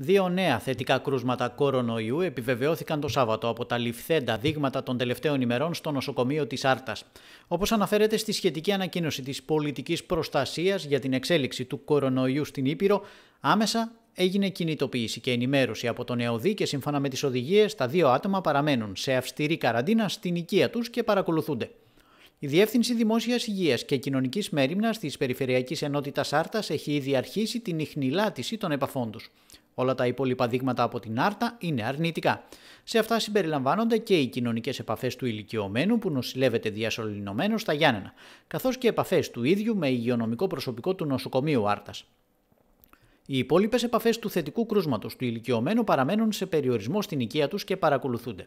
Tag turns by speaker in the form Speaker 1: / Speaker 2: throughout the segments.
Speaker 1: Δύο νέα θετικά κρούσματα κορονοϊού επιβεβαιώθηκαν το Σάββατο από τα ληφθέντα δείγματα των τελευταίων ημερών στο νοσοκομείο της Άρτας. Όπως αναφέρεται στη σχετική ανακοίνωση της Πολιτικής Προστασίας για την εξέλιξη του κορονοϊού στην Ήπειρο, άμεσα έγινε κινητοποίηση και ενημέρωση από τον ΕΟΔΗ και σύμφωνα με τις οδηγίες, τα δύο άτομα παραμένουν σε αυστηρή καραντίνα στην οικία τους και παρακολουθούνται. Η Διεύθυνση Δημόσιας Υγείας και Κοινωνικής Μέρημνας της Περιφερειακής Ενότητας Άρτας έχει ήδη αρχίσει την ιχνηλάτηση των επαφών τους. Όλα τα υπόλοιπα δείγματα από την άρτα είναι αρνητικά. Σε αυτά συμπεριλαμβάνονται και οι κοινωνικές επαφές του ηλικιωμένου που νοσηλεύεται διασωληνωμένος στα Γιάννενα, καθώς και επαφές του ίδιου με υγειονομικό προσωπικό του νοσοκομείου Άρτας. Οι υπόλοιπες επαφές του θετικού κρούσματος του ηλικιωμένου παραμένουν σε περιορισμό στην οικία τους και παρακολουθούνται.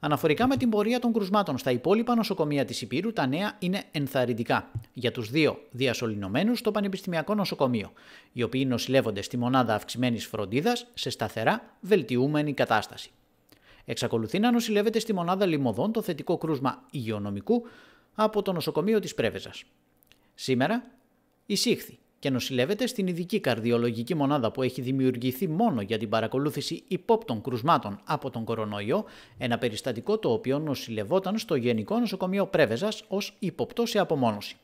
Speaker 1: Αναφορικά με την πορεία των κρουσμάτων στα υπόλοιπα νοσοκομεία της Υπήρου, τα νέα είναι ενθαρρυντικά για τους δύο διασωληνωμένους στο Πανεπιστημιακό Νοσοκομείο, οι οποίοι νοσηλεύονται στη μονάδα αυξημένης φροντίδας σε σταθερά βελτιούμενη κατάσταση. Εξακολουθεί να νοσηλεύεται στη μονάδα λιμωδών το θετικό κρούσμα υγειονομικού από το νοσοκομείο της Πρέβεζας. Σήμερα εισήχθη και νοσηλεύεται στην ειδική καρδιολογική μονάδα που έχει δημιουργηθεί μόνο για την παρακολούθηση υπόπτων κρουσμάτων από τον κορονοϊό, ένα περιστατικό το οποίο νοσηλευόταν στο Γενικό Νοσοκομείο Πρέβεζας ως υποπτό σε απομόνωση.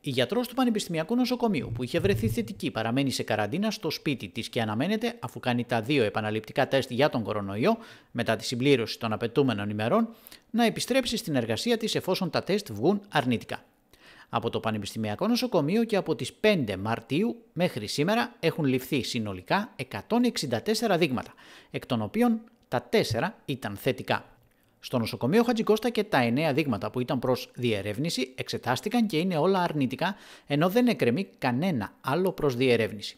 Speaker 1: Η γιατρός του Πανεπιστημιακού Νοσοκομείου, που είχε βρεθεί θετική, παραμένει σε καραντίνα στο σπίτι της και αναμένεται, αφού κάνει τα δύο επαναληπτικά τεστ για τον κορονοϊό, μετά τη συμπλήρωση των απαιτούμενων ημερών, να επιστρέψει στην εργασία της εφόσον τα τεστ βγουν αρνητικά από το Πανεπιστημιακό Νοσοκομείο και από τις 5 Μαρτίου μέχρι σήμερα έχουν ληφθεί συνολικά 164 δείγματα, εκ των οποίων τα 4 ήταν θετικά. Στο νοσοκομείο Χατζικώστα και τα 9 δείγματα που ήταν προς διερεύνηση εξετάστηκαν και είναι όλα αρνητικά, ενώ δεν εκρεμεί κανένα άλλο προς διερεύνηση.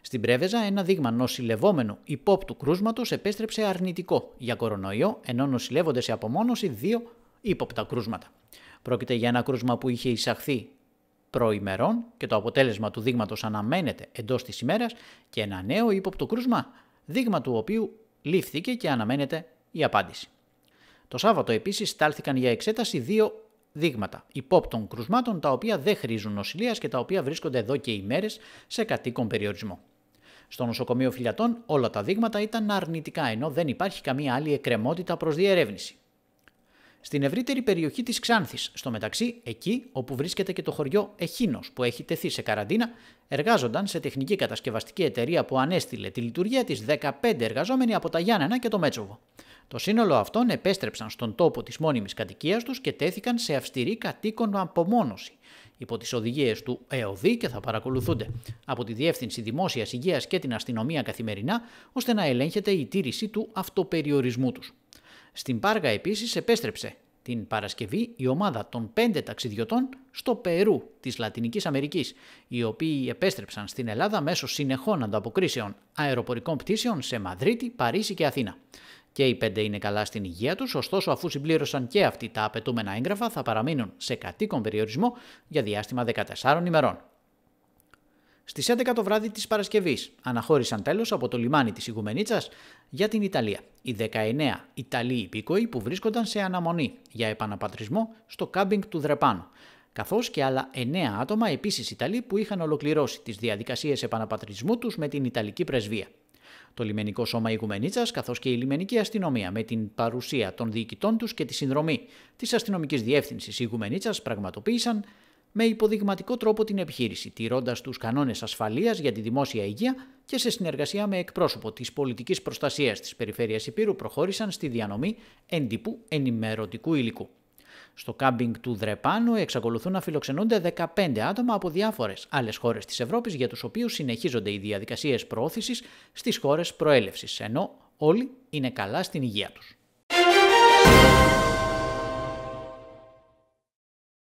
Speaker 1: Στην Πρέβεζα, ένα δείγμα νοσηλευόμενου υπόπτου κρούσματος επέστρεψε αρνητικό για κορονοϊό, ενώ νοσηλεύονται σε απομόνωση δύο ύποπτα κρούσματα. Πρόκειται για ένα κρούσμα που είχε εισαχθεί προημερών και το αποτέλεσμα του δείγματος αναμένεται εντός της ημέρας και ένα νέο ύποπτο κρούσμα, δείγμα του οποίου λήφθηκε και αναμένεται η απάντηση. Το Σάββατο επίσης στάλθηκαν για εξέταση δύο δείγματα υπόπτων κρουσμάτων τα οποία δεν χρήζουν νοσηλείας και τα οποία βρίσκονται εδώ και ημέρες σε κατοίκον περιορισμό. Στο νοσοκομείο Φιλιατών όλα τα δείγματα ήταν αρνητικά ενώ δεν υπάρχει καμία άλλη εκκρεμότητα προς διερεύνηση στην ευρύτερη περιοχή της Ξάνθης, στο μεταξύ εκεί όπου βρίσκεται και το χωριό Εχίνος, που έχει τεθεί σε καραντίνα, εργάζονταν σε τεχνική κατασκευαστική εταιρεία που ανέστηλε τη λειτουργία της 15 εργαζόμενοι από τα Γιάννενα και το Μέτσοβο. Το σύνολο αυτών επέστρεψαν στον τόπο της μόνιμης κατοικίας τους και τέθηκαν σε αυστηρή κατοίκον απομόνωση υπό τις οδηγίες του ΕΟΔΗ και θα παρακολουθούνται από τη Διεύθυνση Δημόσιας Υγείας και την Αστυνομία καθημερινά, ώστε να ελέγχεται η τήρηση του αυτοπεριορισμού τους. Στην Πάργα επίσης επέστρεψε την Παρασκευή η ομάδα των πέντε ταξιδιωτών στο Περού της Λατινικής Αμερικής, οι οποίοι επέστρεψαν στην Ελλάδα μέσω συνεχών ανταποκρίσεων αεροπορικών πτήσεων σε Μαδρίτη, Παρίσι και Αθήνα. Και οι πέντε είναι καλά στην υγεία τους, ωστόσο αφού συμπλήρωσαν και αυτοί τα απαιτούμενα έγγραφα θα παραμείνουν σε κατοίκον περιορισμό για διάστημα 14 ημερών. Στις 11 το βράδυ της Παρασκευής αναχώρησαν τέλος από το λιμάνι της Ιγουμενίτσας για την Ιταλία. Οι 19 Ιταλοί υπήκοοι που βρίσκονταν σε αναμονή για επαναπατρισμό στο κάμπινγκ του Δρεπάνου. Καθώς και άλλα 9 άτομα επίσης Ιταλοί που είχαν ολοκληρώσει τις διαδικασίες επαναπατρισμού τους με την Ιταλική πρεσβεία. Το λιμενικό σώμα Ιγουμενίτσας καθώς και η λιμενική αστυνομία με την παρουσία των διοικητών τους και τη συνδρομή της αστυνομικής διεύθυνσης Ιγουμενίτσας πραγματοποίησαν με υποδειγματικό τρόπο την επιχείρηση, τηρώντας τους κανόνες ασφαλείας για τη δημόσια υγεία και σε συνεργασία με εκπρόσωπο της πολιτικής προστασίας της Περιφέρειας Υπήρου, προχώρησαν στη διανομή εντύπου ενημερωτικού υλικού. Στο κάμπινγκ του Δρεπάνου εξακολουθούν να φιλοξενούνται 15 άτομα από διάφορες άλλες χώρες της Ευρώπης, για τους οποίους συνεχίζονται οι διαδικασίες προώθησης στις χώρες προέλευσης, ενώ όλοι είναι καλά στην υγεία τους.